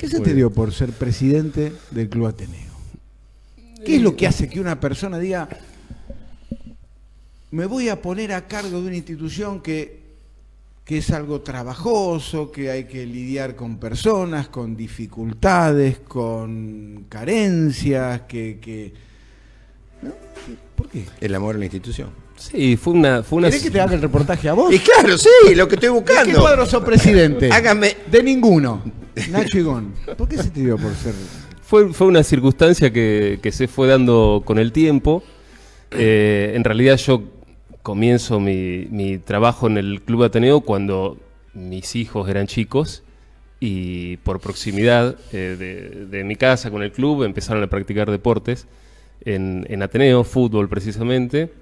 ¿Qué se te dio por ser presidente del Club Ateneo? ¿Qué es lo que hace que una persona diga, me voy a poner a cargo de una institución que, que es algo trabajoso, que hay que lidiar con personas, con dificultades, con carencias, que... ¿Por qué? El amor a la institución. Sí, fue una... Fue ¿Querés que te haga el reportaje a vos? Y claro, sí, lo que estoy buscando. ¿De qué cuadro sos presidente? Hágame... De ninguno. Nacho ¿por qué se te dio por ser? Fue, fue una circunstancia que, se fue dando con el tiempo. Eh, en realidad yo comienzo mi, trabajo en el Club Ateneo cuando mis hijos eran chicos y por proximidad eh, de, mi casa con el club empezaron a practicar deportes en, Ateneo, fútbol precisamente.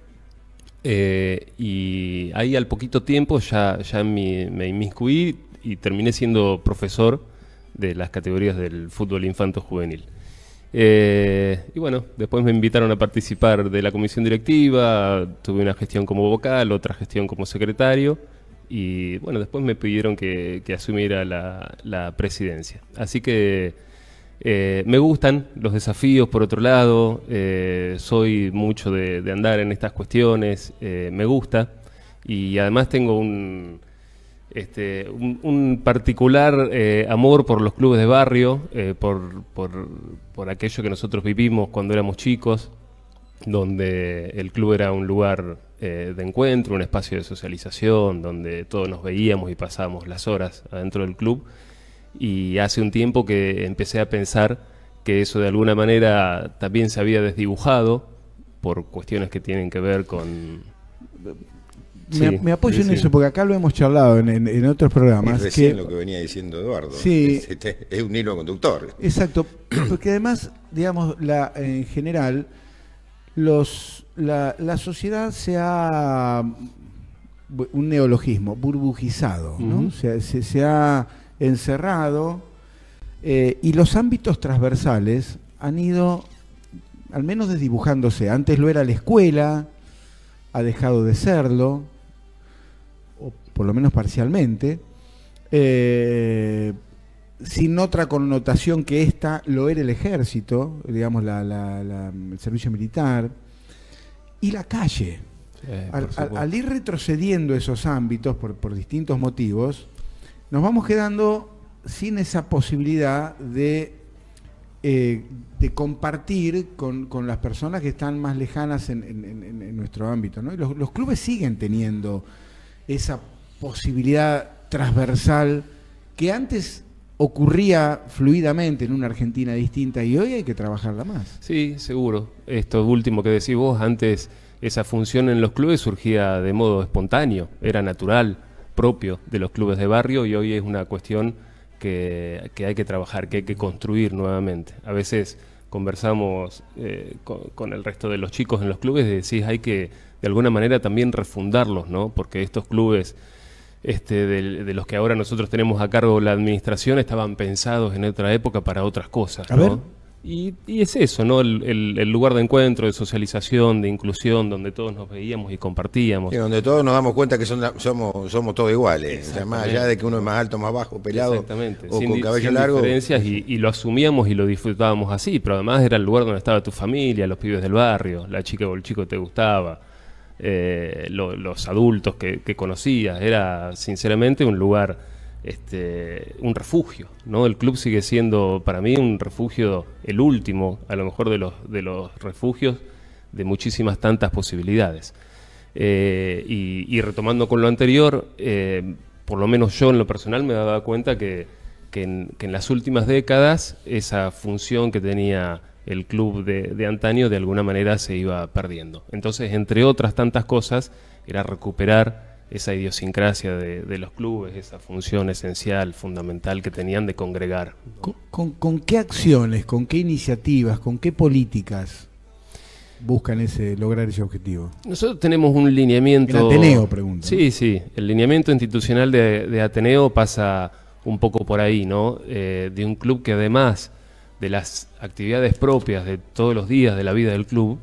Eh, y ahí al poquito tiempo ya, ya me inmiscuí y terminé siendo profesor de las categorías del fútbol infanto-juvenil. Eh, y bueno, después me invitaron a participar de la comisión directiva, tuve una gestión como vocal, otra gestión como secretario y bueno, después me pidieron que, asumiera la, presidencia. Así que eh, me gustan los desafíos, por otro lado, eh, soy mucho de, andar en estas cuestiones, me gusta y además tengo un este, un, particular eh, amor por los clubes de barrio, eh, por, por, aquello que nosotros vivimos cuando éramos chicos, donde el club era un lugar eh, de encuentro, un espacio de socialización, donde todos nos veíamos y pasábamos las horas adentro del club. Y hace un tiempo que empecé a pensar que eso de alguna manera también se había desdibujado por cuestiones que tienen que ver con me, apoyo en eso, porque acá lo hemos charlado en, otros programas. Es lo que venía diciendo Eduardo. Este, es, un hilo conductor. Exacto, porque además, digamos, en general, los, la, sociedad se ha, un neologismo, burbujizado, Se, se, ha encerrado eh, y los ámbitos transversales han ido, al menos desdibujándose. Antes lo era la escuela, ha dejado de serlo por lo menos parcialmente, eh, sin otra connotación que esta lo era el ejército, digamos el servicio militar, y la calle. al, ir retrocediendo esos ámbitos por, distintos motivos, nos vamos quedando sin esa posibilidad de eh, de compartir con, las personas que están más lejanas en, nuestro ámbito. los, los, clubes siguen teniendo esa posibilidad transversal que antes ocurría fluidamente en una Argentina distinta y hoy hay que trabajarla más. Sí, seguro. Esto último que decís vos, antes esa función en los clubes surgía de modo espontáneo, era natural, propio de los clubes de barrio y hoy es una cuestión que, hay que trabajar, que hay que construir nuevamente. A veces conversamos eh, con, el resto de los chicos en los clubes y decís hay que de alguna manera también refundarlos, ¿no? Porque estos clubes este, de, los que ahora nosotros tenemos a cargo la administración estaban pensados en otra época para otras cosas. Y, es eso, ¿no? El, lugar de encuentro, de socialización, de inclusión, donde todos nos veíamos y compartíamos. Y donde todos nos damos cuenta que somos, somos todos iguales. más allá de que uno es más alto, más bajo, pelado o con cabello largo. y, y, lo asumíamos y lo disfrutábamos así, pero además era el lugar donde estaba tu familia, los pibes del barrio, la chica o el chico que te gustaba eh, los adultos que, conocías. Era sinceramente un lugar, este, un refugio. ¿no? El club sigue siendo para mí un refugio, el último, a lo mejor de los, de los refugios de muchísimas tantas posibilidades. Eh, y, retomando con lo anterior, eh, por lo menos yo en lo personal me dado cuenta que, que en las últimas décadas esa función que tenía el club de, antaño de alguna manera se iba perdiendo. Entonces, entre otras tantas cosas, era recuperar esa idiosincrasia de, los clubes, esa función esencial, fundamental que tenían de congregar. ¿Con, qué acciones, con qué iniciativas, con qué políticas buscan ese lograr ese objetivo? Nosotros tenemos un lineamiento. El Ateneo, pregunta Sí, sí. El lineamiento institucional de, Ateneo pasa un poco por ahí, ¿no? Eh, de un club que además de las actividades propias de todos los días de la vida del club,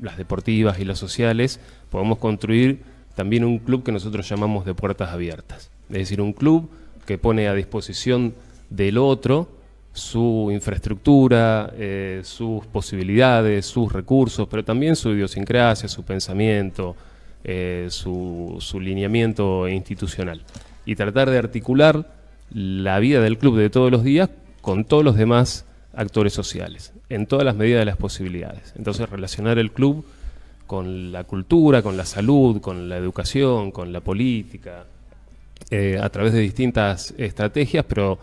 las deportivas y las sociales, podemos construir también un club que nosotros llamamos de puertas abiertas. Es decir, un club que pone a disposición del otro su infraestructura, eh, sus posibilidades, sus recursos, pero también su idiosincrasia, su pensamiento, eh, su, su lineamiento institucional. Y tratar de articular la vida del club de todos los días con todos los demás actores sociales, en todas las medidas de las posibilidades. Entonces, relacionar el club con la cultura, con la salud, con la educación, con la política, eh, a través de distintas estrategias, pero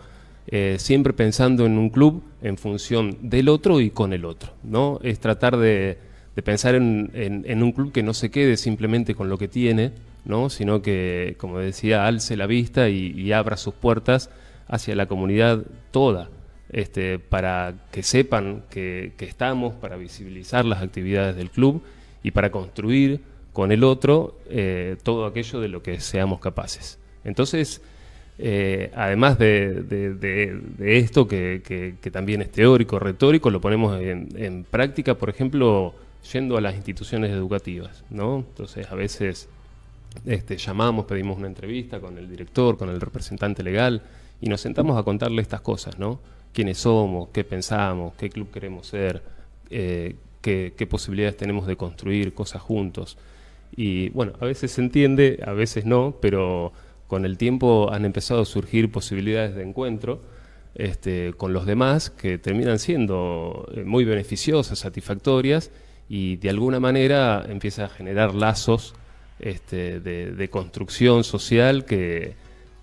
eh, siempre pensando en un club en función del otro y con el otro. ¿no? Es tratar de, pensar en, un club que no se quede simplemente con lo que tiene, ¿no? sino que, como decía, alce la vista y abra sus puertas hacia la comunidad toda. Este, para que sepan que, estamos, para visibilizar las actividades del club y para construir con el otro eh, todo aquello de lo que seamos capaces. Entonces, eh, además de, esto que, también es teórico, retórico, lo ponemos en, práctica, por ejemplo, yendo a las instituciones educativas, ¿no? Entonces, a veces este, llamamos, pedimos una entrevista con el director, con el representante legal, y nos sentamos a contarle estas cosas, ¿no? Quiénes somos, qué pensamos, qué club queremos ser, eh, qué, posibilidades tenemos de construir cosas juntos. Y bueno, a veces se entiende, a veces no, pero con el tiempo han empezado a surgir posibilidades de encuentro este, con los demás que terminan siendo eh, muy beneficiosas, satisfactorias y de alguna manera empieza a generar lazos este, de, construcción social que,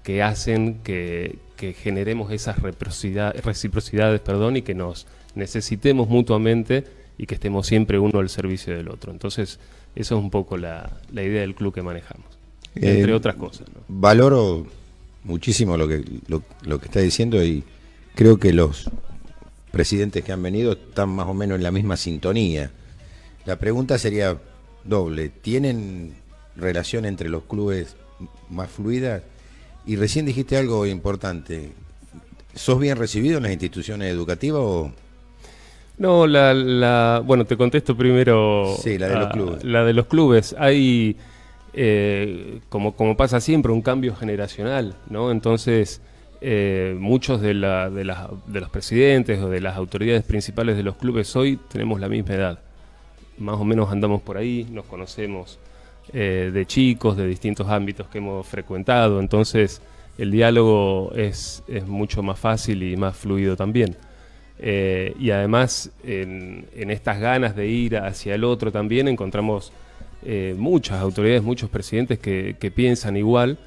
que hacen que, que generemos esas reciprocidades perdón, y que nos necesitemos mutuamente y que estemos siempre uno al servicio del otro. Entonces, eso es un poco la, idea del club que manejamos, entre eh, otras cosas. Valoro muchísimo lo que, lo que está diciendo y creo que los presidentes que han venido están más o menos en la misma sintonía. La pregunta sería doble. ¿Tienen relación entre los clubes más fluida? Y recién dijiste algo importante. ¿Sos bien recibido en las instituciones educativas o...? No, la, bueno, te contesto primero. Sí, la de los clubes. La de los clubes. Hay, eh, como, como pasa siempre, un cambio generacional, ¿no? Entonces, eh, muchos de, la, de, las, de los presidentes o de las autoridades principales de los clubes hoy tenemos la misma edad. Más o menos andamos por ahí, nos conocemos. Eh, de chicos de distintos ámbitos que hemos frecuentado, entonces el diálogo es, mucho más fácil y más fluido también. Eh, y además en, estas ganas de ir hacia el otro también encontramos eh, muchas autoridades, muchos presidentes que, que piensan igual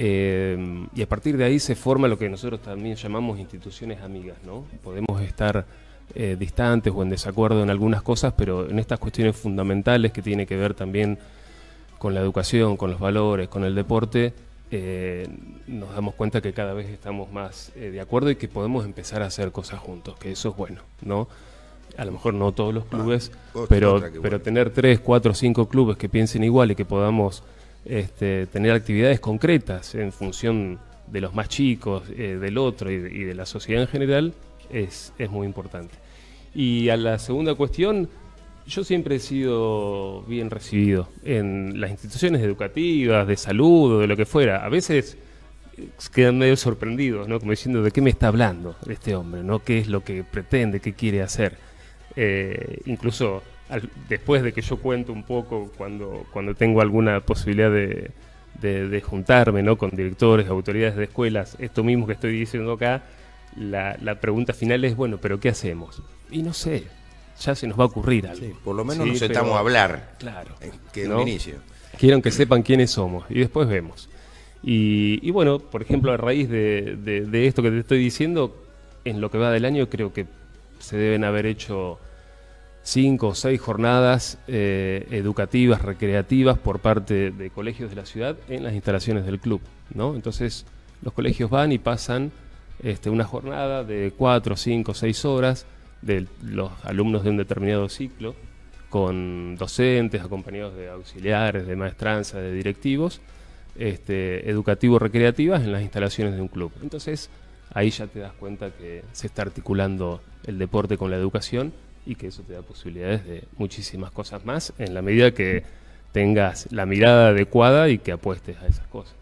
y a partir de ahí se forma lo que nosotros también llamamos instituciones amigas, ¿no? Podemos estar distantes o en desacuerdo en algunas cosas, pero en estas cuestiones fundamentales que tiene que ver también con la educación, con los valores, con el deporte, eh, nos damos cuenta que cada vez estamos más eh, de acuerdo y que podemos empezar a hacer cosas juntos, que eso es bueno, ¿no? A lo mejor no todos los clubes, ah, pero, pero tener tres, cuatro, cinco clubes que piensen igual y que podamos este, tener actividades concretas en función de los más chicos, eh, del otro y, de, la sociedad en general, es, es muy importante. Y a la segunda cuestión, yo siempre he sido bien recibido en las instituciones educativas, de salud o de lo que fuera. A veces eh, quedan medio sorprendidos, ¿no? Como diciendo, ¿de qué me está hablando este hombre? ¿No? ¿Qué es lo que pretende? ¿Qué quiere hacer? Eh, incluso después de que yo cuento un poco cuando, cuando tengo alguna posibilidad de, juntarme ¿no? con directores, autoridades de escuelas, esto mismo que estoy diciendo acá, la, la pregunta final es, bueno, pero ¿qué hacemos? Y no sé, ya se nos va a ocurrir algo. por lo menos nos sentamos a hablar. Claro. Eh, que ¿no? inicio. Quieren que sepan quiénes somos y después vemos. Y, bueno, por ejemplo, a raíz de, esto que te estoy diciendo, en lo que va del año creo que se deben haber hecho cinco o seis jornadas eh, educativas, recreativas por parte de colegios de la ciudad en las instalaciones del club. Entonces los colegios van y pasan este, una jornada de cuatro, cinco, seis horas de los alumnos de un determinado ciclo con docentes, acompañados de auxiliares, de maestranza, de directivos, educativos, este, educativo-recreativas en las instalaciones de un club. Entonces, ahí ya te das cuenta que se está articulando el deporte con la educación y que eso te da posibilidades de muchísimas cosas más en la medida que tengas la mirada adecuada y que apuestes a esas cosas.